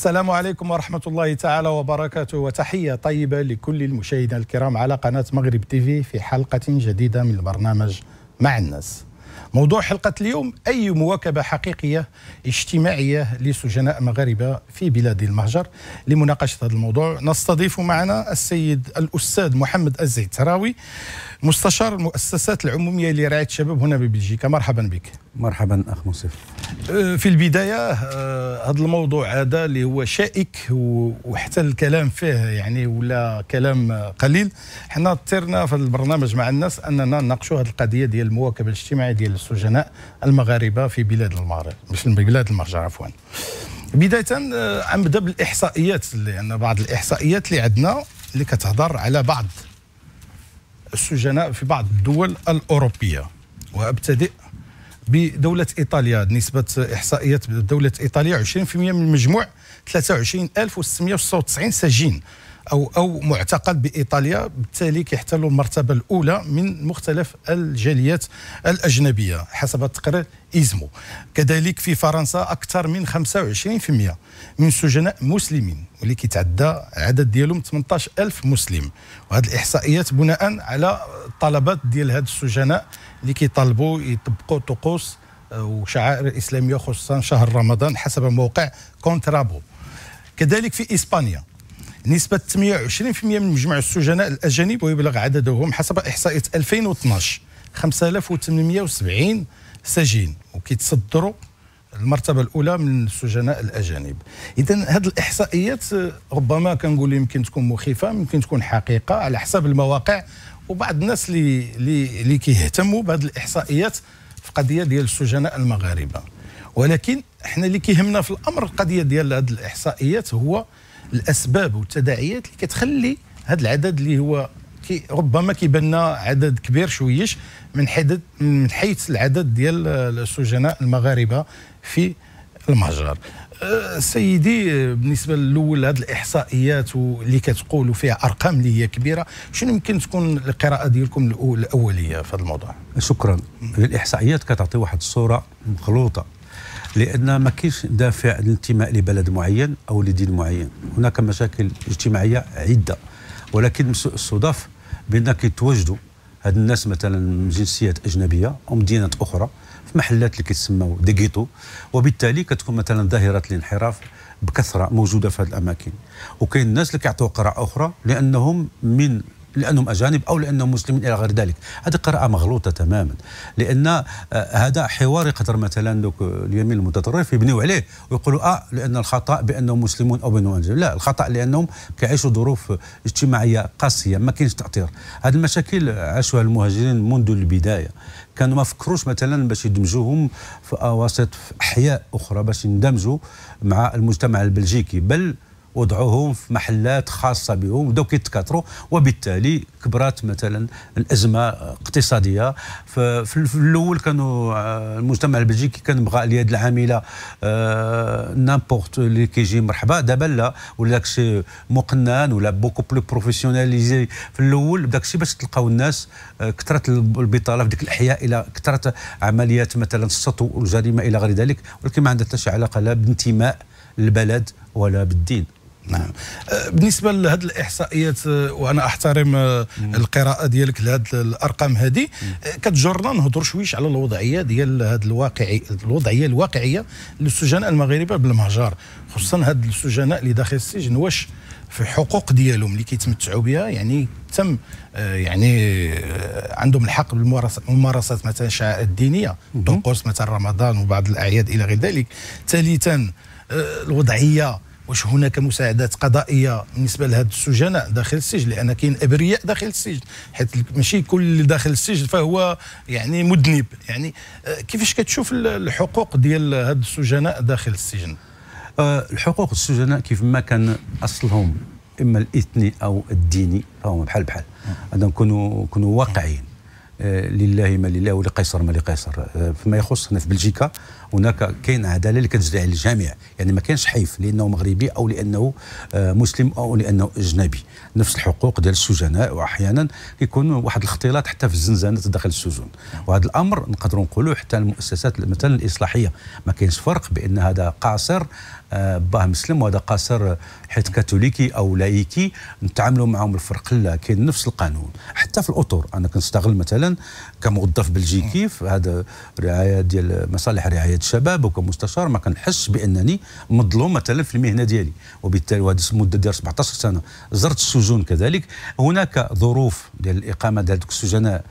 السلام عليكم ورحمة الله تعالى وبركاته وتحية طيبة لكل المشاهدين الكرام على قناة مغرب تيفي في حلقة جديدة من برنامج مع الناس موضوع حلقة اليوم أي مواكبة حقيقية اجتماعية لسجناء مغاربة في بلاد المهجر لمناقشة هذا الموضوع نستضيف معنا السيد الأستاذ محمد الزيتراوي مستشار المؤسسات العموميه لرعايه الشباب هنا ببلجيكا مرحبا بك مرحبا اخ منصف أه، في البدايه أه، هذا الموضوع هذا اللي هو شائك وحتى الكلام فيه يعني ولا كلام قليل حنا اضطرنا في البرنامج مع الناس اننا نناقشوا هذه القضيه ديال المواكبه الاجتماعيه ديال السجناء المغاربه في بلاد المغرب مش بلاد المرجع عفوا بدايه أه، غنبدا بالاحصائيات لان يعني بعض الاحصائيات اللي عندنا اللي كتهضر على بعض السجناء في بعض الدول الأوروبية وأبتدئ بدولة إيطاليا نسبة إحصائية دولة إيطاليا 20% من مجموع 23696 سجين او او معتقل بايطاليا بالتالي كيحتلوا المرتبه الاولى من مختلف الجاليات الاجنبيه حسب تقرير ايزمو كذلك في فرنسا اكثر من 25% من السجناء مسلمين واللي كيتعدى عدد ديالهم 18000 مسلم وهذه الاحصائيات بناء على الطلبات ديال هاد السجناء اللي كيطالبوا يطبقوا طقوس آه، وشعائر اسلاميه خصوصا شهر رمضان حسب موقع كونترابو كذلك في اسبانيا نسبة 28% من مجمع السجناء الأجانب ويبلغ عددهم حسب إحصائية 2012 5870 سجين وكيتصدروا المرتبة الأولى من السجناء الأجانب إذا هذه الإحصائيات ربما كنقول يمكن تكون مخيفة يمكن تكون حقيقة على حسب المواقع وبعض الناس اللي اللي كيهتموا بهذه الإحصائيات في قضية ديال السجناء المغاربة ولكن احنا اللي كيهمنا في الأمر القضية ديال هذه الإحصائيات هو الاسباب والتداعيات اللي كتخلي هذا العدد اللي هو كي ربما كيبان عدد كبير شويش من حدد من حيث العدد ديال السجناء المغاربه في المهجر أه، سيدي بالنسبه الاول هذه الاحصائيات اللي كتقولوا فيها ارقام اللي هي كبيره شنو يمكن تكون القراءه ديالكم الاوليه في هذا الموضوع شكرا الاحصائيات كتعطي واحد الصوره مخلوطه لان ما كاينش دافع الانتماء لبلد معين او لدين معين هناك مشاكل اجتماعيه عده ولكن الصدف بان كيتواجدوا هاد الناس مثلا من جنسيات اجنبيه او من ديانات اخرى في محلات اللي كيتسموا ديغيتو وبالتالي كتكون مثلا ظاهره الانحراف بكثره موجوده في هذه الاماكن وكاين الناس اللي كيعطيو قراءه اخرى لانهم من لانهم اجانب او لانهم مسلمين الى غير ذلك هذه قراءه مغلوطه تماما لان آه، هذا حوار قدر مثلا دوك اليمين المتطرف يبنيو عليه ويقولوا اه لان الخطا بانهم مسلمون او بانهم أجانب. لا الخطا لانهم كيعيشوا ظروف اجتماعيه قاسيه ما كاينش تاطير هذه المشاكل عاشوها المهاجرين منذ البدايه كانوا ما فكروش مثلا باش يدمجوهم في اواسط في احياء اخرى باش يندمجوا مع المجتمع البلجيكي بل وضعوهم في محلات خاصه بهم بدأوا كيتكاثروا وبالتالي كبرات مثلا الازمه اقتصاديه في الاول كانوا آه، المجتمع البلجيكي كان بغى اليد العامله نامبورت آه، اللي كيجي مرحبا دابا لا ولا داكشي مقنن ولا بوكو بلو بروفيسيوناليزي في الاول داكشي باش تلقاو الناس آه، كثرت البطاله في ديك الاحياء الى كثرت عمليات مثلا السطو والجريمه الى غير ذلك ولكن ما عندها حتى شي علاقه لا بانتماء للبلد ولا بالدين نعم أه، بالنسبه لهذه الاحصائيات أه، وانا احترم أه، القراءه ديالك لهذه الارقام هذه كتجرنا نهضر شويش على الوضعيه ديال هذه الواقعي الوضعيه الواقعيه للسجناء المغاربه بالمهجر خصوصا هاد السجناء اللي داخل السجن واش في الحقوق ديالهم اللي كيتمتعوا بها يعني تم يعني عندهم الحق بالممارسه مثلا الشعائر الدينيه طقوس مثلا رمضان وبعض الاعياد الى غير ذلك ثالثا الوضعيه واش هناك مساعدات قضائيه بالنسبه لهاد السجناء داخل السجن لان كاين ابرياء داخل السجن حيت ماشي كل اللي داخل السجن فهو يعني مذنب يعني آه، كيفاش كتشوف الحقوق ديال هاد السجناء داخل السجن آه، الحقوق السجناء كيف ما كان اصلهم اما الاثني او الديني فهم بحال بحال هذا نكونوا نكونوا واقعيين آه، لله ما لله ولقيصر ما لقيصر فيما يخص هنا في بلجيكا هناك كاين عداله اللي كتجري على الجميع يعني ما كاينش حيف لانه مغربي او لانه آه، مسلم او لانه اجنبي نفس الحقوق ديال السجناء واحيانا يكون واحد الاختلاط حتى في الزنزانات داخل السجون وهذا الامر نقدروا نقولوا حتى المؤسسات مثلا الاصلاحيه ما كاينش فرق بان هذا قاصر باه مسلم وهذا قاصر حيت كاثوليكي او لايكي نتعاملوا معهم الفرق لا كاين نفس القانون حتى في الاطر انا كنستغل مثلا كموظف بلجيكي في هذا رعايه ديال مصالح رعايه الشباب وكمستشار ما كنحسش بانني مظلوم مثلا في المهنه ديالي وبالتالي وهذه المده ديال 17 سنه زرت السجون كذلك هناك ظروف ديال الاقامه ديال السجناء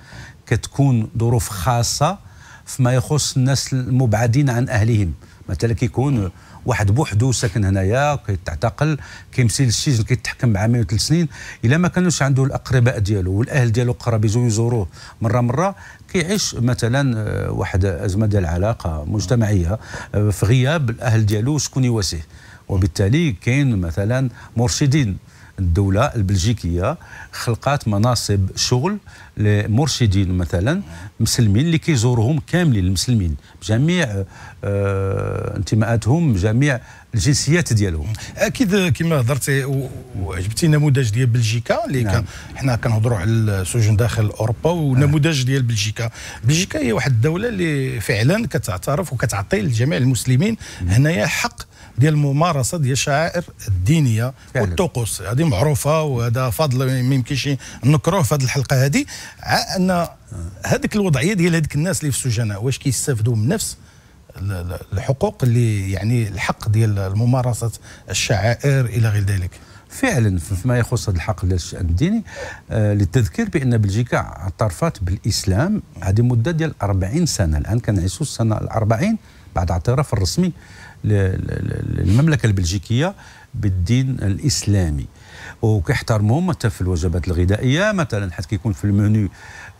كتكون ظروف خاصه فيما يخص الناس المبعدين عن اهلهم مثلا كيكون واحد بوحدو ساكن هنايا كيتعتقل كيمشي للسجن كيتحكم بعامين وثلاث سنين الا ما كانوش عنده الاقرباء ديالو والاهل ديالو قراب يجوا يزوروه مره مره كيعيش مثلا آه، واحد ازمه ديال العلاقه مجتمعيه آه، في غياب الاهل ديالو شكون يواسيه وبالتالي كاين مثلا مرشدين الدولة البلجيكية خلقات مناصب شغل لمرشدين مثلا مسلمين اللي كيزورهم كاملين المسلمين بجميع آه انتماءاتهم بجميع الجنسيات ديالهم اكيد كما هضرتي وعجبتي نموذج ديال بلجيكا اللي نعم. كان حنا كنهضروا على السجون داخل اوروبا ونموذج ديال بلجيكا بلجيكا هي واحد الدوله اللي فعلا كتعترف وكتعطي لجميع المسلمين هنايا حق ديال الممارسه ديال الشعائر الدينيه فعلا. والطقوس هذه معروفه وهذا فضل ما يمكنش نكروه في هذه الحلقه هذه ان هذيك الوضعيه ديال هذيك الناس اللي في السجناء واش كيستافدوا من نفس الحقوق اللي يعني الحق ديال ممارسه الشعائر الى غير ذلك فعلا فيما يخص هذا الحق ديال الشان الديني آه، للتذكير بان بلجيكا اعترفت بالاسلام هذه مده ديال 40 سنه الان كنعيشوا السنه ال 40 بعد اعتراف الرسمي للمملكه البلجيكيه بالدين الاسلامي وكيحترموهم حتى في الوجبات الغذائيه مثلا حيت كيكون في المنيو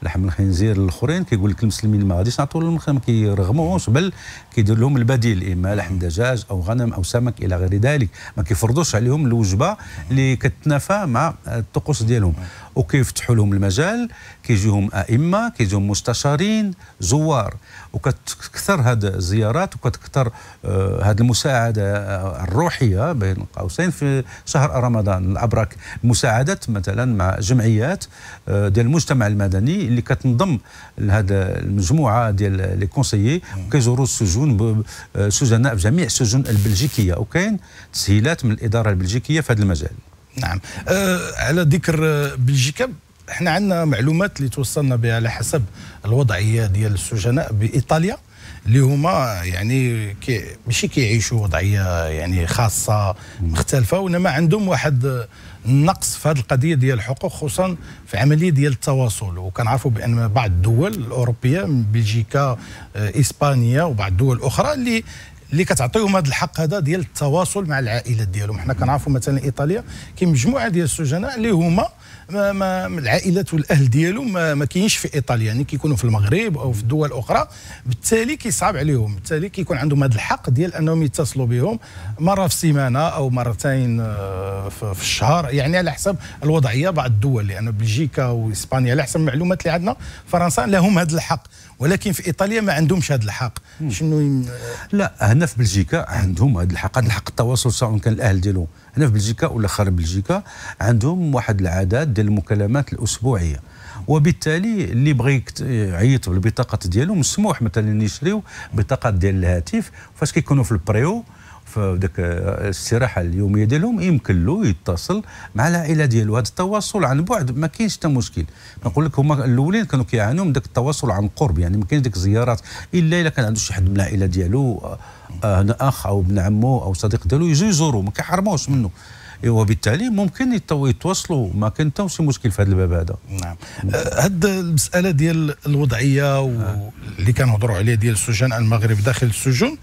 لحم الخنزير الاخرين كيقول لك المسلمين ما غاديش نعطوا لهم ما كيرغموهمش بل كيدير لهم البديل اما لحم دجاج او غنم او سمك الى غير ذلك ما كيفرضوش عليهم الوجبه اللي كتنافى مع الطقوس ديالهم وكيفتحوا لهم المجال كيجيهم ائمه كيجيهم مستشارين زوار وكتكثر هاد الزيارات وكتكثر آه، هاد المساعده آه، الروحيه بين قوسين في شهر رمضان الابراك مساعدات مثلا مع جمعيات آه، ديال المجتمع المدني اللي كتنضم لهاد المجموعه ديال لي كونسيي وكيزوروا السجون سجناء في جميع السجون البلجيكيه وكاين تسهيلات من الاداره البلجيكيه في هذا المجال نعم أه على ذكر بلجيكا احنا عندنا معلومات اللي توصلنا بها على حسب الوضعيه ديال السجناء بايطاليا اللي هما يعني كي ماشي كيعيشوا وضعيه يعني خاصه مختلفه وانما عندهم واحد النقص في هذه القضيه ديال الحقوق خصوصا في عمليه ديال التواصل وكنعرفوا بان بعض الدول الاوروبيه من بلجيكا آه، اسبانيا وبعض الدول الاخرى اللي اللي كتعطيهم هذا الحق هذا ديال التواصل مع العائلات ديالهم حنا كنعرفوا مثلا ايطاليا كاين مجموعه ديال السجناء اللي هما ما, ما العائلات والاهل ديالو ما, ما كاينش في ايطاليا يعني كيكونوا في المغرب او في دول اخرى بالتالي كيصعب عليهم بالتالي كيكون عندهم هذا الحق ديال انهم يتصلوا بهم مره في السيمانه او مرتين آه، في الشهر يعني على حسب الوضعيه بعض الدول لان يعني بلجيكا واسبانيا على حسب المعلومات اللي عندنا فرنسا لهم هذا الحق ولكن في ايطاليا ما عندهمش هذا الحق شنو يم... لا هنا في بلجيكا عندهم هذا الحق هذا الحق التواصل سواء كان الاهل ديالهم هنا في بلجيكا ولا خارج بلجيكا عندهم واحد العدد ديال المكالمات الاسبوعيه وبالتالي اللي بغى يعيط بالبطاقه ديالو مسموح مثلا يشريو بطاقه ديال الهاتف فاش كيكونوا في البريو في ديك الاستراحه اليوميه ديالهم يمكن له يتصل مع العائله ديالو هذا التواصل عن بعد ما كاينش حتى مشكل نقول لك هما الاولين كانوا كيعانوا من داك التواصل عن قرب يعني ما كاينش ديك الزيارات الا الا كان عنده شي حد من العائله ديالو آه، اخ او ابن عمو او صديق ديالو يجي يزورو ما كيحرموش منه إيه، وبالتالي ممكن يتواصلوا ما كان حتى شي مشكل في هذا الباب هذا نعم أه، هاد المساله ديال الوضعيه آه. اللي كنهضروا عليها ديال السجان المغرب داخل السجون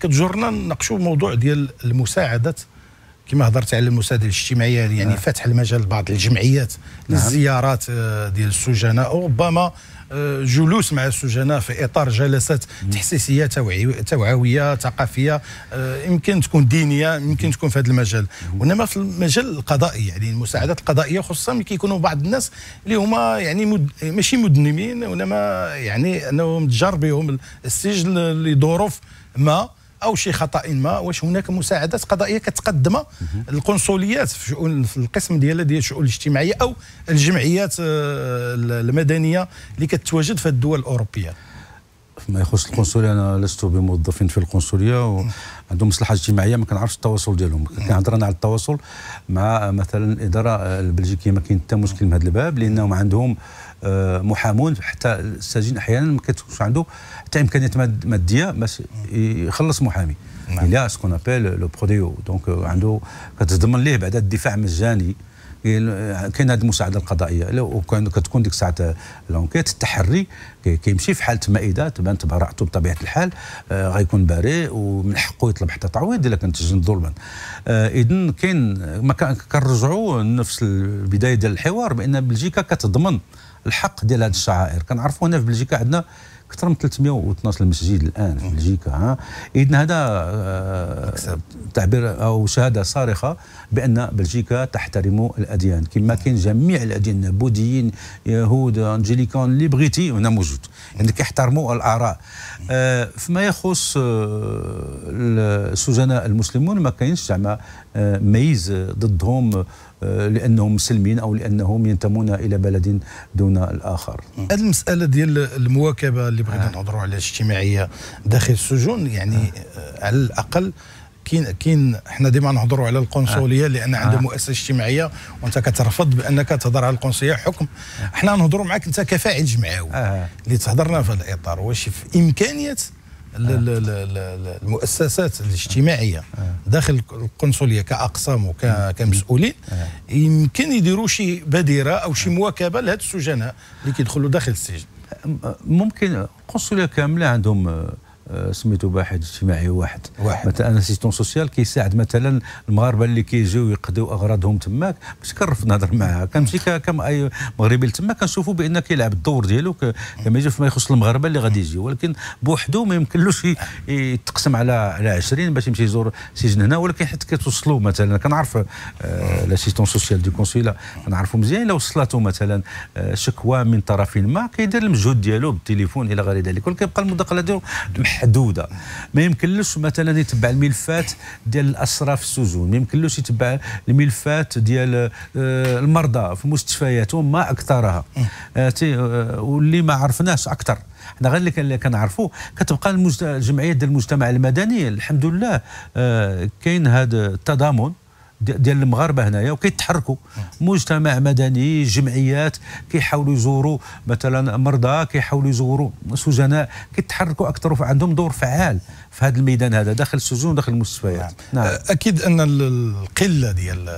كتجرنا نناقشوا موضوع ديال المساعدات كما هضرت على المساعده الاجتماعيه يعني نعم. فتح المجال لبعض الجمعيات نعم. للزيارات ديال السجناء وربما آه، جلوس مع السجناء في اطار جلسات تحسيسيه توعويه ثقافيه آه، يمكن تكون دينيه يمكن تكون في هذا المجال وانما في المجال القضائي يعني المساعدات القضائيه خصوصا ملي كيكونوا بعض الناس اللي هما يعني مد... ماشي مدنمين وانما يعني انهم تجار بهم السجن لظروف ما او شي خطا ما واش هناك مساعدات قضائيه كتقدمها القنصليات في شؤون في القسم ديال ديال الشؤون الاجتماعيه او الجمعيات آه، المدنيه اللي كتواجد في الدول الاوروبيه فيما يخص القنصليه انا لست بموظفين في القنصليه وعندهم مصلحه اجتماعيه ما كنعرفش التواصل ديالهم كنهضر انا على التواصل مع مثلا الاداره البلجيكيه ما كاين حتى مشكل من هذا الباب لانهم عندهم آه، محامون حتى السجين احيانا ما كتكونش عنده حتى امكانيات ماديه باش يخلص محامي الى سكون ابيل لو بروديو دونك عنده كتضمن ليه بعد الدفاع مجاني آه، كاين هذه المساعده القضائيه وكان كتكون ديك الساعه لونكيت التحري كيمشي في حاله مائده تبان براءته بطبيعه الحال آه غيكون بريء ومن حقه يطلب حتى تعويض الا كانت تسجن ظلما آه اذا كاين كنرجعوا نفس البدايه ديال الحوار بان بلجيكا كتضمن الحق ديال هذه الشعائر كنعرفوا هنا في بلجيكا عندنا اكثر من 312 مسجد الان في بلجيكا ها اذا هذا آه، تعبير او شهاده صارخه بان بلجيكا تحترم الاديان كما كاين جميع الاديان بوذيين يهود انجليكان اللي بغيتي هنا موجود يعني كيحترموا الاراء آه، فيما يخص آه، السجناء المسلمون ما كاينش زعما ميز ضدهم لانهم مسلمين او لانهم ينتمون الى بلد دون الاخر. هذه المساله ديال المواكبه اللي بغينا آه. نهضروا عليها الاجتماعيه داخل السجون يعني آه. على الاقل كاين كاين حنا ديما نهضروا على القنصليه آه. لان آه. عندها آه. مؤسسه اجتماعيه وانت كترفض بانك تهضر على القنصليه حكم آه. حنا نهضروا معك انت كفاعل جمعوي آه. اللي تهضرنا في هذا الاطار واش في امكانيه آه. المؤسسات الاجتماعيه آه. داخل القنصليه كاقسام وكمسؤولين آه. يمكن يديروا شي بادره او شي مواكبه لهاد السجناء اللي كيدخلوا داخل السجن ممكن القنصليه كامله عندهم آه، سميتو باحث اجتماعي واحد, واحد. مثلا ان اسيستون سوسيال كيساعد مثلا المغاربه اللي كيجيو يقضيو اغراضهم تماك باش كنرفض نهضر معاها كنمشي كم اي مغربي لتما كنشوفوا بان كيلعب الدور ديالو كما يجي فيما يخص المغاربه اللي غادي يجي ولكن بوحدو ما يمكنلوش يتقسم على على 20 باش يمشي يزور سجن هنا ولكن حيت كتوصلوا مثلا كنعرف آه لاسيستون سوسيال دي كونسيلا كنعرفوا مزيان لو وصلاتو مثلا آه، شكوى من طرف ما كيدير المجهود ديالو بالتليفون الى غير ذلك ولكن كيبقى المداخله ديالو محدوده ما يمكنلوش مثلا يتبع الملفات ديال الاسرى في السجون ما يمكنلوش يتبع الملفات ديال آه، المرضى في المستشفيات وما اكثرها إيه. آه، آه، واللي ما عرفناش اكثر حنا غير اللي كنعرفوا كتبقى الجمعيات ديال المجتمع المدني الحمد لله كاين هذا التضامن ديال المغاربه هنايا وكيتحركوا مجتمع مدني جمعيات كيحاولوا يزوروا مثلا مرضى كيحاولوا يزوروا سجناء كيتحركوا اكثر عندهم دور فعال في هذا الميدان هذا داخل السجون وداخل المستشفيات نعم. نعم. اكيد ان القله ديال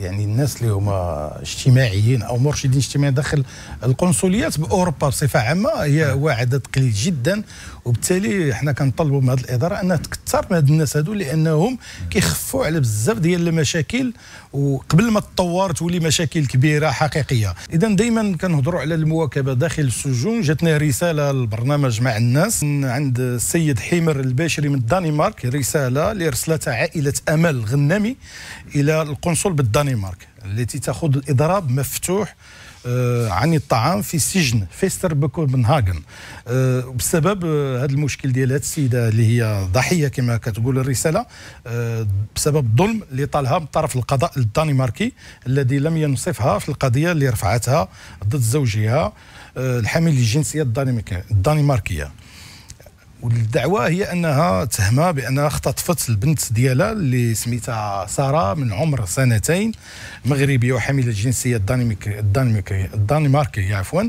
يعني الناس اللي هما اجتماعيين او مرشدين اجتماعيين داخل القنصليات باوروبا بصفه عامه هي هو نعم. عدد قليل جدا وبالتالي حنا كنطلبوا من هذه الاداره انها تكثر من هاد الناس هادو لانهم كيخفوا على بزاف ديال المشاكل وقبل ما تطور تولي مشاكل كبيره حقيقيه اذا دائما كنهضروا على المواكبه داخل السجون جاتنا رساله للبرنامج مع الناس عند السيد حمر الباشري من الدنمارك رساله اللي عائله امل الغنامي الى القنصل بالدنمارك الدنمارك التي تأخذ الإضراب مفتوح آه، عن الطعام في سجن فيستر بكوبنهاغن آه، بسبب آه، هذا المشكل ديال هذه السيده اللي هي ضحيه كما كتقول الرساله بسبب الظلم اللي طالها من طرف القضاء الدنماركي الذي لم ينصفها في القضيه اللي رفعتها ضد زوجها الحامل للجنسيه الدنماركيه والدعوه هي انها تهمه بانها اختطفت البنت ديالها اللي سميتها ساره من عمر سنتين مغربيه وحامله الجنسيه الدنماركيه الدنماركيه عفوا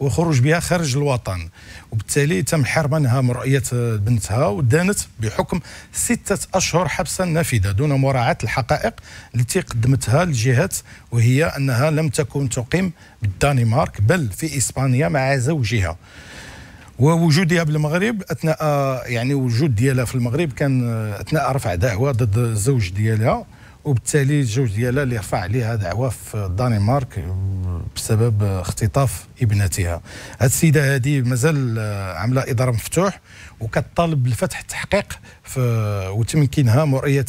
وخروج بها خارج الوطن وبالتالي تم حرمانها من رؤيه بنتها ودانت بحكم سته اشهر حبسا نافذه دون مراعاه الحقائق التي قدمتها الجهات وهي انها لم تكن تقيم بالدنمارك بل في اسبانيا مع زوجها ووجودها بالمغرب اثناء يعني وجود ديالها في المغرب كان اثناء رفع دعوه ضد الزوج ديالها وبالتالي الزوج ديالها اللي رفع عليها دعوه في الدنمارك بسبب اختطاف ابنتها هذه السيده هذه مازال عامله اضراب مفتوح وكطالب بفتح التحقيق وتمكينها رؤيه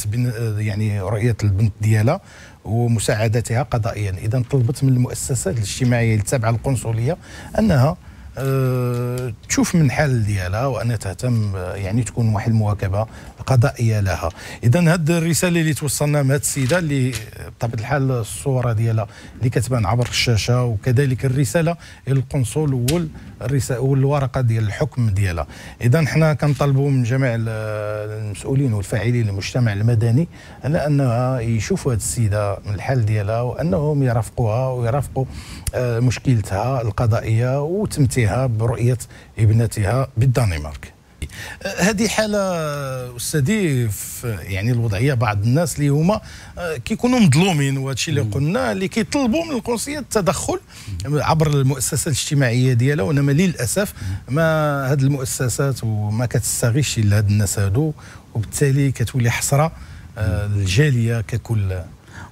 يعني رؤيه البنت ديالها ومساعدتها قضائيا اذا طلبت من المؤسسات الاجتماعيه التابعه للقنصليه انها أه، تشوف من حال ديالها وان تهتم يعني تكون واحد المواكبه قضائيه لها اذا هذه الرساله اللي توصلنا من هذه السيده اللي بطبيعه الحال الصوره ديالها اللي كتبان عبر الشاشه وكذلك الرساله للقنصل والرساله والورقه ديال الحكم ديالها اذا حنا كنطلبوا من جميع المسؤولين والفاعلين المجتمع المدني على انها يشوفوا هذه السيده من الحال ديالها وانهم يرافقوها ويرافقوا أه، مشكلتها القضائيه وتمتيها بها برؤية ابنتها بالدنمارك هذه حالة أستاذي يعني الوضعية بعض الناس اللي هما آه، كيكونوا مظلومين وهذا الشيء اللي قلنا اللي كيطلبوا من القنصلية التدخل عبر المؤسسات الاجتماعية ديالها وإنما للأسف ما هذه المؤسسات وما كتستغيش لهاد الناس هادو وبالتالي كتولي حسرة آه، الجالية ككل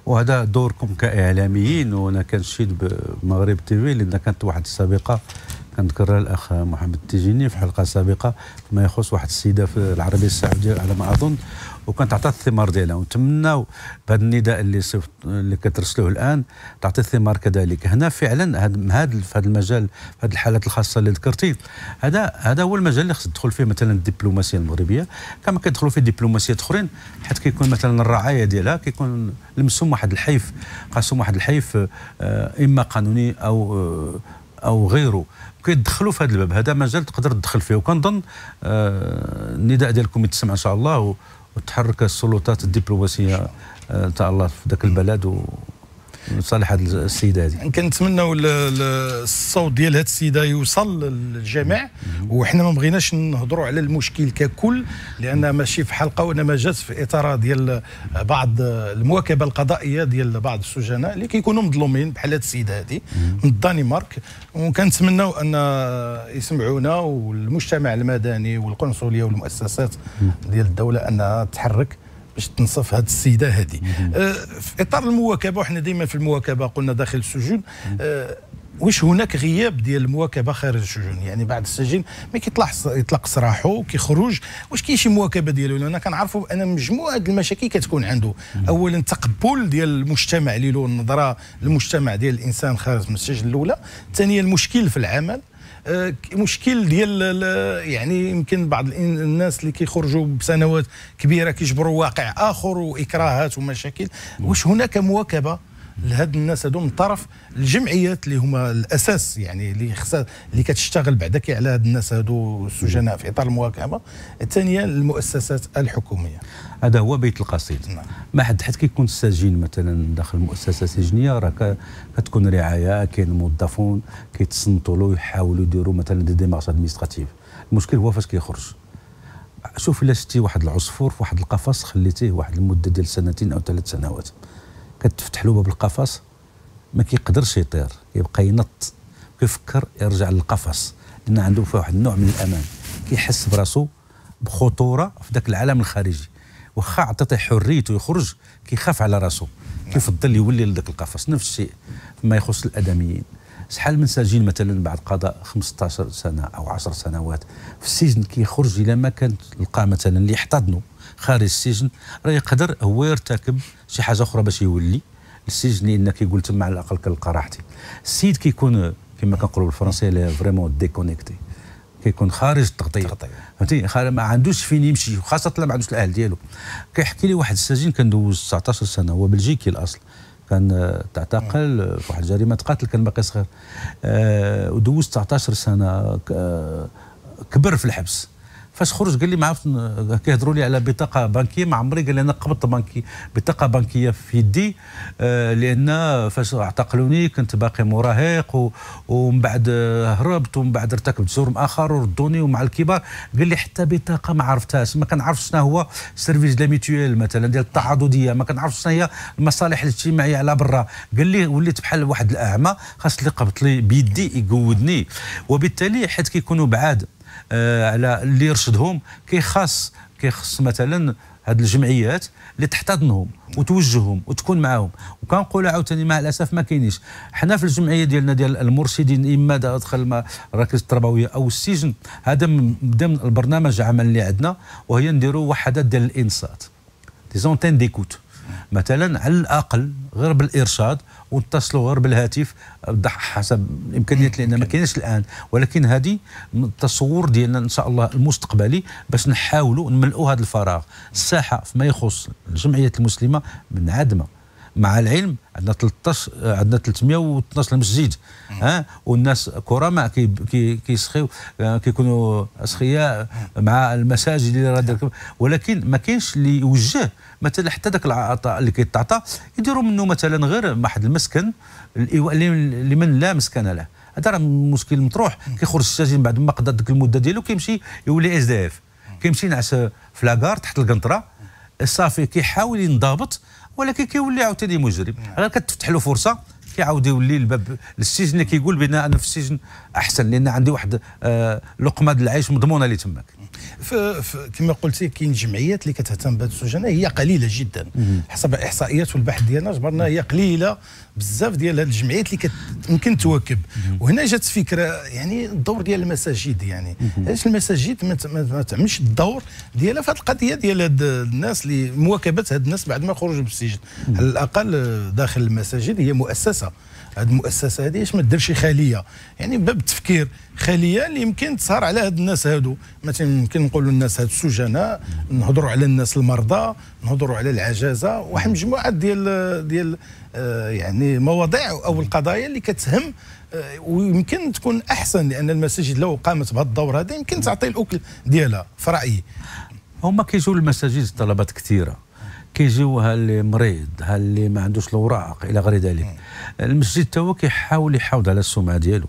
وهذا دوركم كاعلاميين وانا كنشيد بمغرب في لان كانت واحد السابقه كنذكر الاخ محمد التيجيني في حلقه سابقه فيما يخص واحد السيده في العربيه السعوديه على ما اظن وكانت تعطي الثمار ديالها ونتمناو بهذا النداء اللي صفت اللي كترسلوه الان تعطي الثمار كذلك هنا فعلا هذا في هذا المجال في هذه الحالات الخاصه اللي ذكرتي هذا هذا هو المجال اللي خص تدخل فيه مثلا الدبلوماسيه المغربيه كما كيدخلوا فيه دبلوماسية اخرين حيت كيكون مثلا الرعايه ديالها كيكون لمسهم واحد الحيف قاسم واحد الحيف آه، اما قانوني او آه، او غيره كيدخلوا في هذا الباب هذا مازال تقدر تدخل فيه وكنظن آه النداء ديالكم يتسمع ان شاء الله وتحرك السلطات الدبلوماسيه آه، تاع الله في ذاك البلد و لصالح هذه السيده هذه كنتمناو الصوت ديال هذه السيده يوصل للجميع وحنا ما بغيناش نهضروا على المشكل ككل لان ماشي في حلقه وانما جات في اطار ديال بعض المواكبه القضائيه ديال بعض السجناء اللي كيكونوا مظلومين بحال هذه السيده هذه من الدنمارك وكنتمناو ان يسمعونا والمجتمع المدني والقنصليه والمؤسسات ديال الدوله انها تحرك باش تنصف هذه السيده هذه آه في اطار المواكبه وحنا دائما في المواكبه قلنا داخل السجون آه واش هناك غياب ديال المواكبه خارج السجون يعني بعد السجين ما كيطلع يطلق سراحه كيخرج واش كاين شي مواكبه ديالو لان كنعرفوا ان مجموعه المشاكل كتكون عنده اولا تقبل ديال المجتمع ليه النظره للمجتمع ديال الانسان خارج من السجن الاولى ثانيا المشكل في العمل آه، مشكل ديال يعني يمكن بعض الناس اللي كيخرجوا بسنوات كبيره كيجبروا واقع اخر واكراهات ومشاكل واش هناك مواكبه لهاد الناس هادو طرف الجمعيات اللي هما الاساس يعني اللي خصها اللي كتشتغل كي على هاد الناس هادو السجناء في اطار المواكبه ثانيا المؤسسات الحكوميه هذا هو بيت القصيد نعم. ما حد حيت كيكون السجين مثلا داخل المؤسسه السجنيه راه كتكون رعايه كاين موظفون كيتصنتوا له يحاولوا يديروا مثلا دي ديمارش ادمينستراتيف المشكل هو فاش كيخرج شوف الا شتي واحد العصفور في واحد القفص خليتيه واحد المده ديال سنتين او ثلاث سنوات كتفتح له باب القفص ما كيقدرش يطير كيبقى ينط كيفكر يرجع للقفص لان عنده فيه واحد النوع من الامان كيحس براسو بخطوره في ذاك العالم الخارجي واخا عطيته حريته يخرج كيخاف على راسو كيفضل يولي لذاك القفص نفس الشيء فيما يخص الادميين شحال من سجين مثلا بعد قضاء 15 سنه او 10 سنوات في السجن كيخرج الى ما كان لقى مثلا اللي احتضنه خارج السجن راه يقدر هو يرتكب شي حاجه اخرى باش يولي السجن لان كيقول تما على الاقل كنلقى راحتي السيد كيكون كما كنقولوا بالفرنسي فريمون ديكونيكتي كيكون خارج التغطيه التغطيه فهمتي ما عندوش فين يمشي وخاصه ما عندوش الاهل ديالو كيحكي لي واحد السجين كندوز 19 سنه هو بلجيكي الاصل كان تعتقل في واحد الجريمه قتل كان باقي صغير أه ودوز 19 سنه كبر في الحبس فاش خرج قال لي ما عرفت كيهضروا لي على بطاقه بنكيه ما عمري قال لي انا قبضت بنكي بطاقه بنكيه في يدي آه لان فاش اعتقلوني كنت باقي مراهق ومن بعد هربت ومن بعد ارتكبت جرم اخر وردوني ومع الكبار قال لي حتى بطاقه ما عرفتهاش ما كنعرفش شنو هو سيرفيس دو ميتويال مثلا ديال التعاضديه ما كنعرفش شنو هي المصالح الاجتماعيه على برا قال لي وليت بحال واحد الاعمى خاص اللي قبط لي بيدي يقودني وبالتالي حيت كيكونوا بعاد آه، على اللي يرشدهم كيخص كيخص مثلا هاد الجمعيات اللي تحتضنهم وتوجههم وتكون معاهم وكنقول عاوتاني مع الاسف ما كاينش حنا في الجمعيه ديالنا ديال المرشدين اما دخل المراكز التربويه او السجن هذا من ضمن البرنامج العمل اللي عندنا وهي نديروا وحدات ديال الانصات دي زونتين ديكوت مثلا على الاقل غير بالارشاد واتصلوا غير بالهاتف حسب الامكانيات لان ما كاينش الان ولكن هذه التصور ديالنا ان شاء الله المستقبلي باش نحاولوا نملؤوا هذا الفراغ الساحه فيما يخص الجمعيات المسلمه منعدمه مع العلم عندنا 13 عندنا 312 مسجد ها والناس كرماء كيسخيو كي كيكونوا اسخياء مع المساجد اللي راه ولكن ما كاينش اللي يوجه مثلا حتى ذاك العطاء اللي كيتعطى يديروا منه مثلا غير واحد المسكن لمن لا مسكن له هذا راه مشكل مطروح كيخرج السجين بعد ما قضى ديك المده ديالو كيمشي يولي اس دي اف كيمشي ينعس في لاكار تحت القنطره صافي كيحاول ينضبط ولكن كيولي عاوتاني مجرم على كتفتح له فرصه كيعاود يولي الباب للسجن كيقول بان انا في السجن احسن لان عندي واحد آه لقمه العيش مضمونه اللي تماك كما قلتي كاين جمعيات اللي كتهتم بهذا السجناء هي قليله جدا حسب الاحصائيات والبحث ديالنا جبرنا هي قليله بزاف ديال هذه الجمعيات اللي يمكن تواكب وهنا جات فكره يعني الدور ديال المساجد يعني علاش المساجد ما, تعملش الدور ديالها في هذه القضيه ديال هاد الناس اللي مواكبه هاد الناس بعد ما خرجوا من السجن على الاقل داخل المساجد هي مؤسسه هاد المؤسسه هذه اش ما دير شي خليه يعني باب التفكير خليه اللي يمكن تسهر على هاد الناس هادو مثلا يمكن نقولوا الناس هاد السجناء نهضروا على الناس المرضى نهضروا على العجزه واحد مجموعه ديال ديال آه، يعني مواضيع او القضايا اللي كتهم آه، ويمكن تكون احسن لان المساجد لو قامت بهذا الدور هذا يمكن تعطي الاكل ديالها في رايي هما كيجوا للمساجد طلبات كثيره كيجيو ها اللي مريض ها اللي ما عندوش الاوراق الى غير ذلك المسجد تاهو كيحاول يحافظ على السمعه ديالو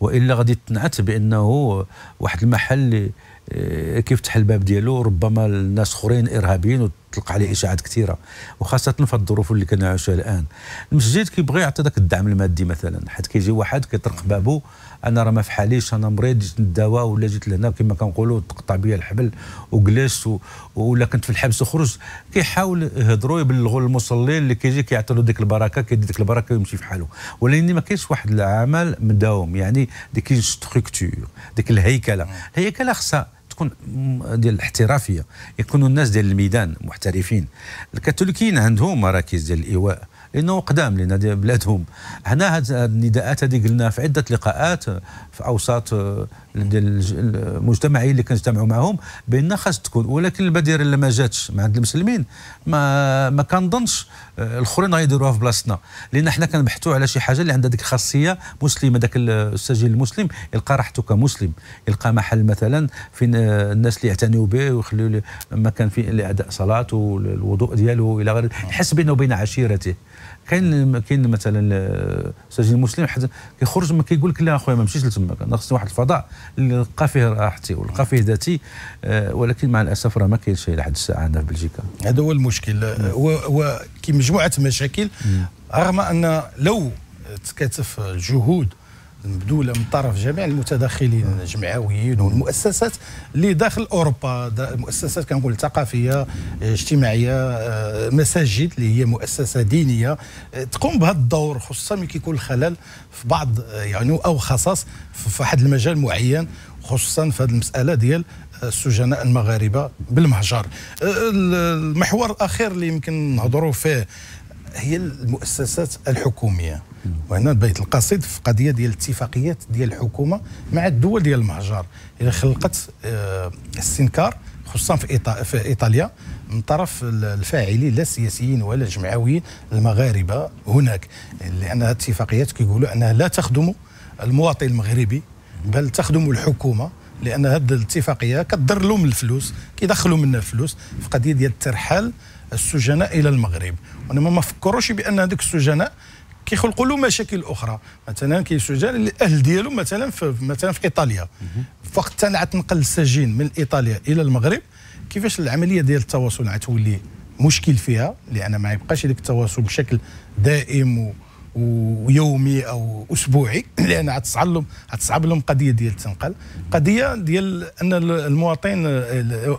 والا غادي تنعت بانه واحد المحل آه، كيفتح الباب ديالو ربما الناس اخرين ارهابيين تلقى عليه اشاعات كثيره وخاصه في الظروف اللي كنعيشوها الان المسجد كيبغي يعطي ذاك الدعم المادي مثلا حيت كيجي واحد كيطرق بابه انا راه ما فحاليش انا مريض جيت للدواء ولا جيت لهنا كما كنقولوا تقطع بيا الحبل وجلست و... ولا كنت في الحبس وخرج كيحاول يهضروا يبلغوا المصلين اللي كيجي كيعطي له ديك البركه كيدي ديك البركه ويمشي في حاله ولكن ما كاينش واحد العمل مداوم يعني ديك ستركتور ديك الهيكله الهيكله خصها تكون ديال الاحترافيه يكونوا الناس ديال الميدان محترفين الكاثوليكيين عندهم مراكز ديال الايواء لانه قدام لنا بلادهم هنا هاد النداءات هذه قلنا في عده لقاءات في اوساط آه، المجتمعيين اللي كنجتمعوا معهم بان خاص تكون ولكن البادره اللي ما جاتش مع عند المسلمين ما ما كنظنش آه، الاخرين غيديروها في بلاصتنا لان حنا كنبحثوا على شي حاجه اللي عندها ديك الخاصيه مسلمه ذاك السجل المسلم يلقى راحته كمسلم يلقى محل مثلا فين آه، الناس اللي يعتنيوا به ويخليوا مكان فيه لاداء صلاته والوضوء ديالو الى غير يحس بينه وبين عشيرته كاين كاين مثلا سجين مسلم حتى كيخرج ما كيقول لك لا اخويا ما مشيتش لتما انا خصني واحد الفضاء اللي نلقى فيه راحتي ونلقى فيه ذاتي آه، ولكن مع الاسف راه ما كاينش شيء لحد الساعه هنا في بلجيكا هذا هو المشكل وكي مجموعه مشاكل رغم ان لو تكاتف الجهود دوله من طرف جميع المتداخلين الجمعويين والمؤسسات اللي داخل اوروبا دا مؤسسات كنقول ثقافيه اجتماعيه آه، مساجد اللي هي مؤسسه دينيه آه، تقوم بهذا الدور خصوصا ملي كيكون الخلل في بعض آه، يعني او خصص في واحد المجال معين خصوصا في هذه المساله ديال السجناء المغاربه بالمهجر المحور الاخير اللي يمكن نهضروا فيه هي المؤسسات الحكوميه وهنا بيت القصيد في قضيه ديال الاتفاقيات ديال الحكومه مع الدول ديال المهجر اللي خلقت استنكار آه، خصوصا في, ايطاليا من طرف الفاعلين لا السياسيين ولا الجمعويين المغاربه هناك لان اتفاقيات كيقولوا انها لا تخدم المواطن المغربي بل تخدم الحكومه لان هذه الاتفاقيه كتضر لهم الفلوس كيدخلوا منا الفلوس في قضيه ديال الترحال السجناء الى المغرب وانا ما فكروش بان هذوك السجناء كيخلقوا له مشاكل اخرى مثلا كاين سجان الاهل ديالو مثلا في مثلا في ايطاليا فقط تنقل السجين من ايطاليا الى المغرب كيفاش العمليه ديال التواصل غتولي مشكل فيها لان ما يبقاش ديك التواصل بشكل دائم و ويومي او اسبوعي لان غتصعب لهم غتصعب لهم قضيه ديال التنقل قضيه ديال ان المواطن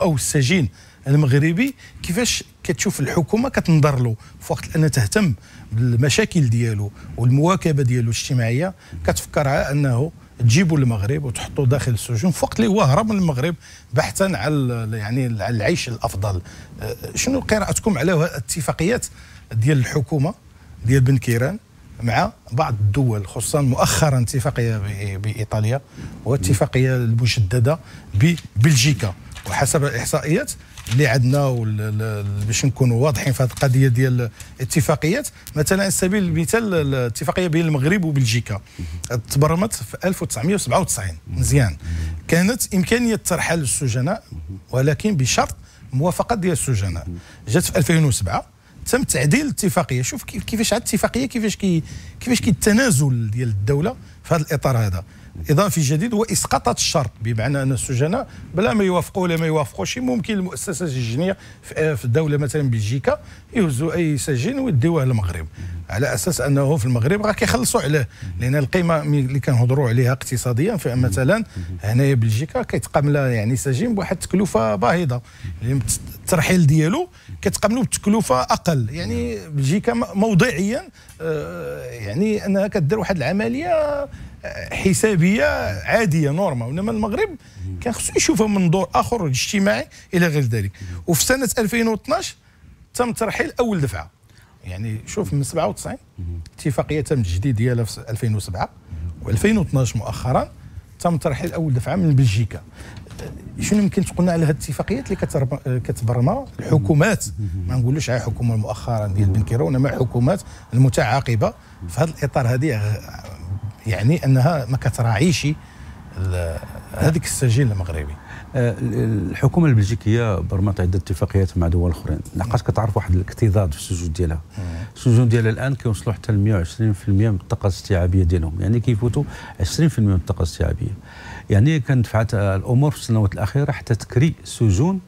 او السجين المغربي كيفاش كتشوف الحكومه كتنظر له في وقت ان تهتم بالمشاكل ديالو والمواكبه ديالو الاجتماعيه كتفكر على انه تجيبوا المغرب وتحطوا داخل السجون في وقت اللي هو هرب من المغرب بحثا على يعني على العيش الافضل أه، شنو قراءتكم على الاتفاقيات ديال الحكومه ديال بن كيران مع بعض الدول خصوصا مؤخرا اتفاقيه بايطاليا واتفاقيه المجدده ببلجيكا وحسب الاحصائيات اللي عندنا باش نكونوا واضحين في هذه القضيه ديال الاتفاقيات مثلا على سبيل المثال الاتفاقيه بين المغرب وبلجيكا تبرمت في 1997 مزيان كانت امكانيه ترحل السجناء ولكن بشرط موافقه ديال السجناء جات في 2007 تم تعديل الاتفاقيه شوف كيفاش عاد الاتفاقيه كيفاش كي كيفاش كيتنازل ديال الدوله في هذا الاطار هذا اضافي جديد هو اسقاطات الشرط بمعنى ان السجناء بلا ما يوافقوا ولا ما يوافقوش ممكن المؤسسات السجنيه في الدوله مثلا بلجيكا يهزوا اي سجين ويديوه للمغرب على اساس انه في المغرب راه كيخلصوا عليه لان القيمه اللي كنهضروا عليها اقتصاديا فمثلا هنايا بلجيكا كيتقاملها يعني سجين بواحد التكلفه باهظه يعني الترحيل ديالو كتقاملوا بتكلفه اقل يعني بلجيكا موضعيا آه، يعني انها كدير واحد العمليه حسابيه عاديه نورمال انما المغرب كان خصو يشوفها من منظور اخر اجتماعي الى غير ذلك وفي سنه 2012 تم ترحيل اول دفعه يعني شوف من 97 اتفاقيه تم تجديد ديالها في 2007 و2012 مؤخرا تم ترحيل اول دفعه من بلجيكا شنو يمكن تقولنا على هذه الاتفاقيات اللي كتبرمى الحكومات ما نقولوش على حكومه مؤخرا ديال بنكيرو وانما انما الحكومات المتعاقبه في هذا الاطار هذه يعني انها ما كتراعيش هذيك السجل المغربي آه، الحكومه البلجيكيه برمت عده اتفاقيات مع دول اخرين لحقاش كتعرف واحد الاكتظاظ في السجون ديالها السجون ديالها الان كيوصلوا حتى ل 120% من الطاقه الاستيعابيه ديالهم يعني كيفوتوا 20% من الطاقه الاستيعابيه يعني دفعت الامور في السنوات الاخيره حتى تكري سجون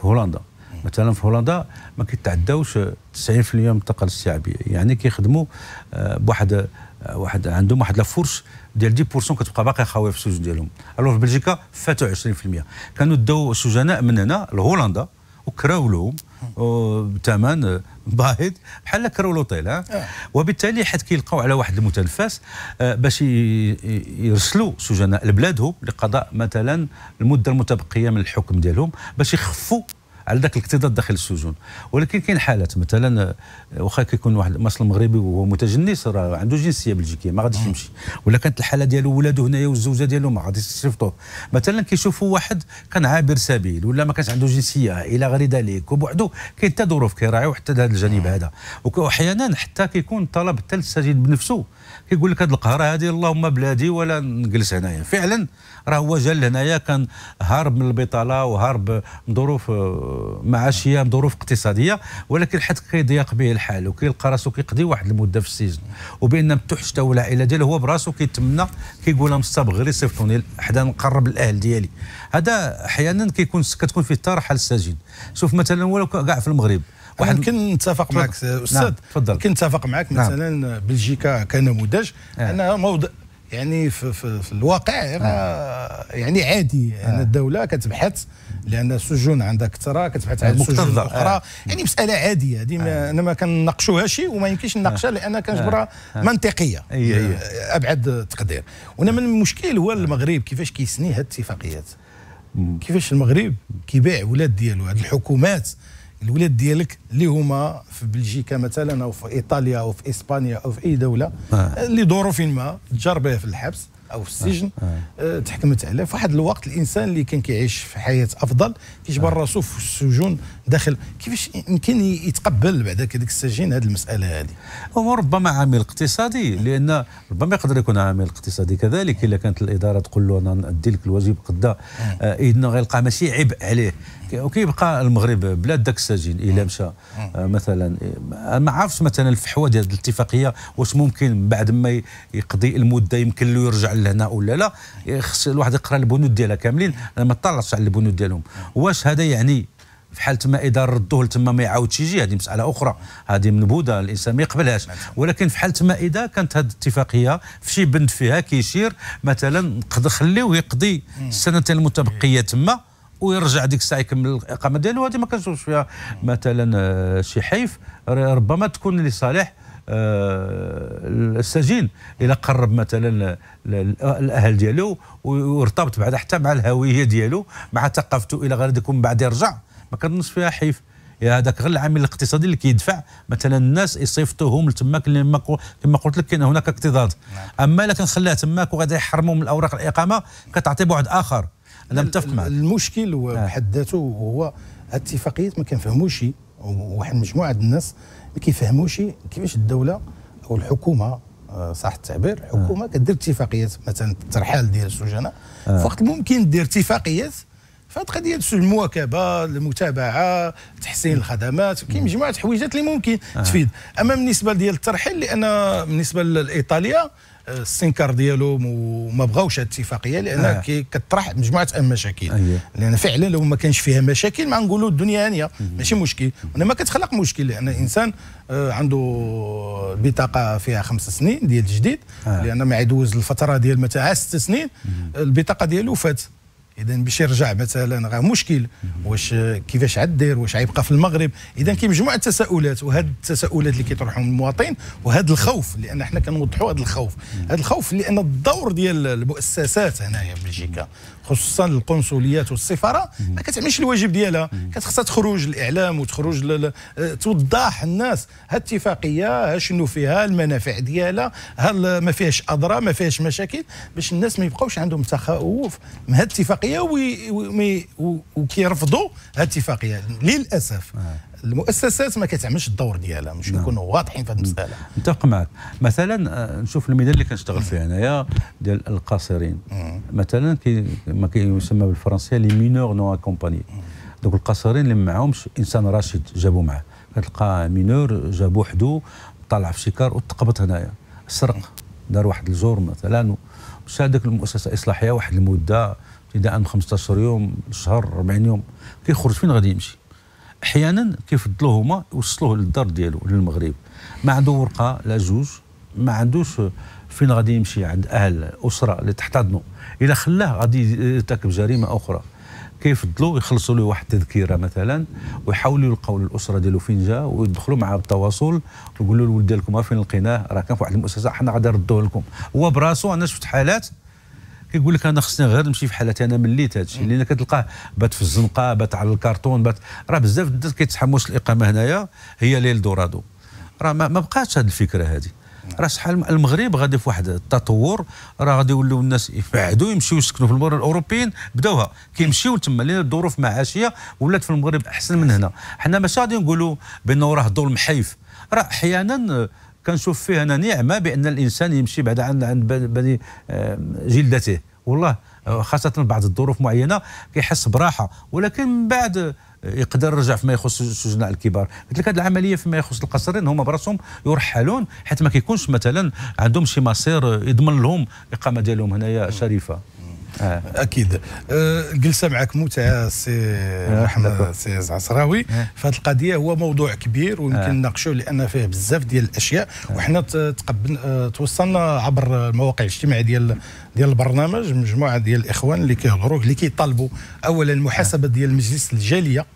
في هولندا مثلا في هولندا ما كيتعداوش 90% من الطاقه الاستيعابيه يعني كيخدموا آه، بواحد آه، واحد عندهم واحد لافورس ديال 10% كتبقى باقي خاويه في السجون ديالهم الو في بلجيكا فاتوا 20% كانوا داو السجناء من هنا لهولندا وكراو لهم بثمن آه، باهظ بحال كراو لوطيل ها آه. وبالتالي حيت كيلقاو على واحد المتنفس باش يرسلوا سجناء لبلادهم لقضاء مثلا المده المتبقيه من الحكم ديالهم باش يخفوا على ذاك الاكتضاد داخل السجون ولكن كاين حالات مثلا آه، واخا كيكون واحد مسلم مغربي وهو متجنس راه عنده جنسيه بلجيكيه ما غاديش آه. يمشي ولا كانت الحاله ديالو ولاده هنايا والزوجه ديالو ما غاديش تشرفتوه مثلا كيشوفوا واحد كان عابر سبيل ولا ما كانش عنده جنسيه الى غير ذلك وبوحدو كاين حتى ظروف كيراعيو حتى هذا الجانب آه. هذا واحيانا حتى كيكون طلب حتى للسجين بنفسه كيقول لك هذه القهره هذه اللهم بلادي ولا نجلس هنايا فعلا راه هو جا لهنايا كان هارب من البطاله وهارب من ظروف مع شيام ظروف اقتصاديه ولكن حتى كيضيق به الحال وكيلقى راسو كيقضي واحد المده في السجن وبان متوحش حتى العائله ديالو هو براسو كيتمنى كيقول لهم غير يصيفطوني يعني حدا نقرب الاهل ديالي هذا احيانا كيكون كتكون فيه طرحه للسجين شوف مثلا ولو كاع في المغرب واحد يمكن نتفق معك استاذ نعم تفضل كنتفق معك نعم. مثلا نعم. بلجيكا كنموذج نعم. آه. انها موضع يعني في, في, في الواقع آه. يعني عادي يعني الدوله كتبحث لان السجون عندها كثره كتبحث على السجون آه. الاخرى يعني مساله عاديه هذه انا ما شي وما يمكنش نناقشها لان كنجبرها منطقيه ابعد وانا وانما المشكل هو المغرب كيفاش كيسني هذه الاتفاقيات كيفاش المغرب كيبيع ولاد ديالو هاد الحكومات الولاد ديالك اللي هما في بلجيكا مثلا او في ايطاليا او في اسبانيا او في اي دوله آه. فين ما تجربها في الحبس او في السجن آه. آه. تحكمت عليه في واحد الوقت الانسان اللي كان كيعيش في حياه افضل كيجبر آه. راسو في السجون داخل كيفاش يمكن يتقبل بعد هذاك السجين هذه المساله هذه هو ربما عامل اقتصادي لان ربما يقدر يكون عامل اقتصادي كذلك الا كانت الاداره تقول له انا ندي لك الواجب قدا آه. آه انه غيلقى ماشي عبء عليه وكيبقى المغرب بلاد داك السجين الا مشى مثلا ما عرفش مثلا الفحوه ديال الاتفاقيه واش ممكن بعد ما يقضي المده يمكن له يرجع لهنا ولا لا خص الواحد يقرا البنود ديالها كاملين انا ما طلعتش على البنود ديالهم واش هذا يعني في حاله ما اذا ردوه لتما ما يعاودش يجي هذه مساله اخرى هذه منبوذه الانسان ما يقبلهاش نعم. ولكن في حاله ما اذا كانت هذه الاتفاقيه في شي بند فيها كيشير مثلا نخليوه يقضي السنتين المتبقيه تما ويرجع ديك الساعه يكمل الاقامه ديالو هذه ما كنشوفش فيها مثلا آه، شي حيف ربما تكون لصالح آه، السجين الى قرب مثلا الاهل ديالو وارتبط بعد حتى مع الهويه ديالو مع ثقافته الى غير يكون بعد يرجع ما كنظنش فيها حيف هذاك غير العامل الاقتصادي اللي كيدفع مثلا الناس يصيفطوهم لتماك كما كما قلت لك كاين هناك اكتظاظ نعم. اما الا كنخليها تماك وغادي يحرموا من الاوراق الاقامه كتعطي بعد اخر انا متفق معك المشكل آه. بحد ذاته هو اتفاقيات ما كنفهموش واحد مجموعه الناس ما كيفهموش كيفاش الدوله او الحكومه آه، صح التعبير الحكومه آه. كدير اتفاقيات مثلا الترحال ديال السجناء آه. في وقت ممكن دير اتفاقيات فهاد القضيه المواكبه المتابعه تحسين الخدمات كاين مجموعه الحويجات اللي ممكن آه. تفيد اما بالنسبه ديال الترحيل لان بالنسبه لايطاليا السنكار ديالهم وما بغاوش هاد الاتفاقيه لان آه. كطرح مجموعه المشاكل آه. أيوه. لان فعلا لو ما كانش فيها مشاكل ما نقولوا الدنيا هانيه ماشي مشكل وانما كتخلق مشكل لان الانسان آه، عنده بطاقه فيها خمس سنين ديال الجديد آه. لان ما يدوز الفتره ديال متاع ست سنين البطاقه ديالو فات اذا باش يرجع مثلا راه مشكل واش كيفاش عدير واش عيبقى في المغرب اذا كاين مجموعه التساؤلات وهاد التساؤلات اللي كيطرحوا المواطن وهذا الخوف لان حنا كنوضحوا هذا الخوف هذا الخوف لان الدور ديال المؤسسات هنايا في بلجيكا خصوصا القنصليات والسفاره ما كتعملش الواجب ديالها كتخصها تخرج الاعلام وتخرج لل... توضح الناس ها الاتفاقيه شنو فيها المنافع ديالها هل ما فيهاش اضرار ما فيهاش مشاكل باش الناس ما يبقاوش عندهم تخوف من هاد الاتفاقيه الاتفاقيه وكيرفضوا الاتفاقيه للاسف آه. المؤسسات ما كتعملش الدور ديالها مش نكونوا نعم. واضحين في هذه المساله نتفق معك مثلا آه، نشوف الميدان اللي كنشتغل فيه انايا ديال القاصرين مثلا كي ما كيسمى بالفرنسيه لي مينور نو اكومباني دوك القاصرين اللي ما معاهمش انسان راشد جابوا معاه كتلقى مينور جابوا حدو طلع في شيكار وتقبط هنايا سرق دار واحد الجور مثلا مشى هذيك المؤسسه الاصلاحيه واحد المده ابتداء من 15 يوم شهر 40 يوم كيخرج فين غادي يمشي احيانا كيفضلوا هما يوصلوه للدار ديالو للمغرب ما عنده ورقه لا جوج ما عندوش فين غادي يمشي عند اهل اسره اللي تحتضنه الا خلاه غادي يرتكب جريمه اخرى كيفضلوا يخلصوا له واحد التذكيره مثلا ويحاولوا يلقاو الاسره ديالو فين جا ويدخلوا معاه بالتواصل ويقولوا له الولد ديالكم فين لقيناه راه كان في واحد المؤسسه حنا غادي نردوه لكم هو براسو انا شفت حالات كيقول لك انا خصني غير نمشي في حالتي انا مليت هذا الشيء لان كتلقاه بات في الزنقه بات على الكرتون بات راه بزاف الناس كيتحموش الاقامه هنايا هي ليل دورادو راه ما بقاتش هذه الفكره هذه راه شحال المغرب غادي في واحد التطور راه غادي يوليو الناس يبعدوا يمشيو يسكنوا في المغرب الاوروبيين بداوها كيمشيو تما لان الظروف معاشيه ولات في المغرب احسن من هنا حنا ماشي غادي نقولوا بانه راه ظلم حيف راه احيانا كنشوف فيه انا نعمه بان الانسان يمشي بعد عن عن بني آه، جلدته والله آه، خاصه بعض الظروف معينه كيحس براحه ولكن من بعد آه، يقدر يرجع فيما يخص السجناء الكبار قلت لك هذه العمليه فيما يخص القصرين هما براسهم يرحلون حيت ما كيكونش مثلا عندهم شي مصير يضمن لهم الاقامه ديالهم هنايا شريفه آه. اكيد الجلسه معك متعه سي احمد آه، نعم. سي عصراوي آه. فهاد القضيه هو موضوع كبير ويمكن آه. نناقشوه لان فيه بزاف ديال الاشياء وحنا تقبل توصلنا عبر المواقع الاجتماعيه ديال ديال البرنامج مجموعه ديال الاخوان اللي كيهضروا اللي كيطالبوا اولا المحاسبه ديال المجلس الجاليه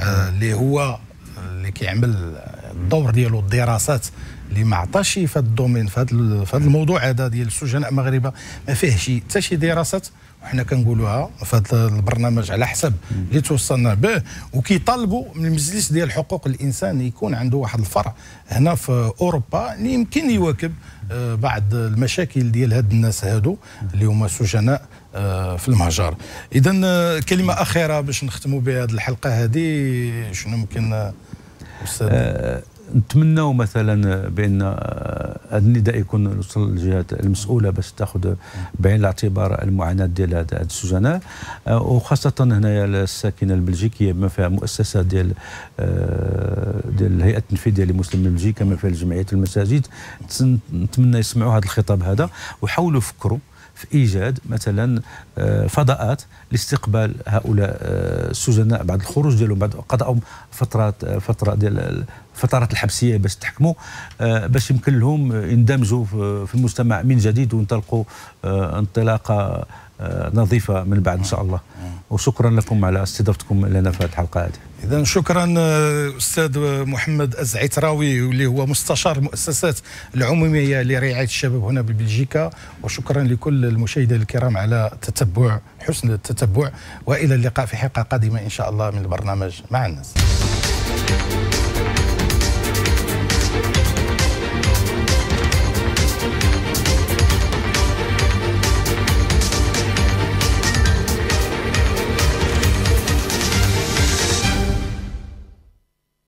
اللي هو اللي كيعمل الدور ديالو الدراسات اللي ما عطاش في هذا الدومين في هذا الموضوع هذا ديال السجناء المغاربه ما فيه شي حتى شي دراسات وحنا كنقولوها في هذا البرنامج على حسب اللي توصلنا به وكيطالبوا من المجلس ديال حقوق الانسان يكون عنده واحد الفرع هنا في اوروبا اللي يمكن يواكب آه، بعض المشاكل ديال هاد الناس هادو اللي هما سجناء آه، في المهجر اذا آه، كلمه اخيره باش نختموا بها هذه الحلقه هذه شنو ممكن استاذ نتمناو مثلا بان هذا النداء يكون وصل للجهات المسؤوله باش تاخذ بعين الاعتبار المعاناه ديال هاد السجناء آه، وخاصه هنايا الساكنه البلجيكيه بما فيها مؤسسه ديال آه، ديال الهيئه التنفيذيه لمسلمين بلجيكا ما فيها جمعيه المساجد نتمنى يسمعوا هذا الخطاب هذا وحاولوا يفكروا في ايجاد مثلا آه، فضاءات لاستقبال هؤلاء السجناء آه، بعد الخروج ديالهم بعد قضاءهم فترات آه، فتره ديال الفترات الحبسيه باش تحكموا باش يمكن لهم يندمجوا في المجتمع من جديد وينطلقوا انطلاقه آه، نظيفه من بعد ان شاء الله وشكرا لكم على استضافتكم لنا في هذه الحلقه هذه اذا شكرا آه، استاذ محمد الزعتراوي واللي هو مستشار المؤسسات العموميه لرعايه الشباب هنا ببلجيكا وشكرا لكل المشاهده الكرام على تتبع حسن التتبع والى اللقاء في حلقه قادمه ان شاء الله من البرنامج مع الناس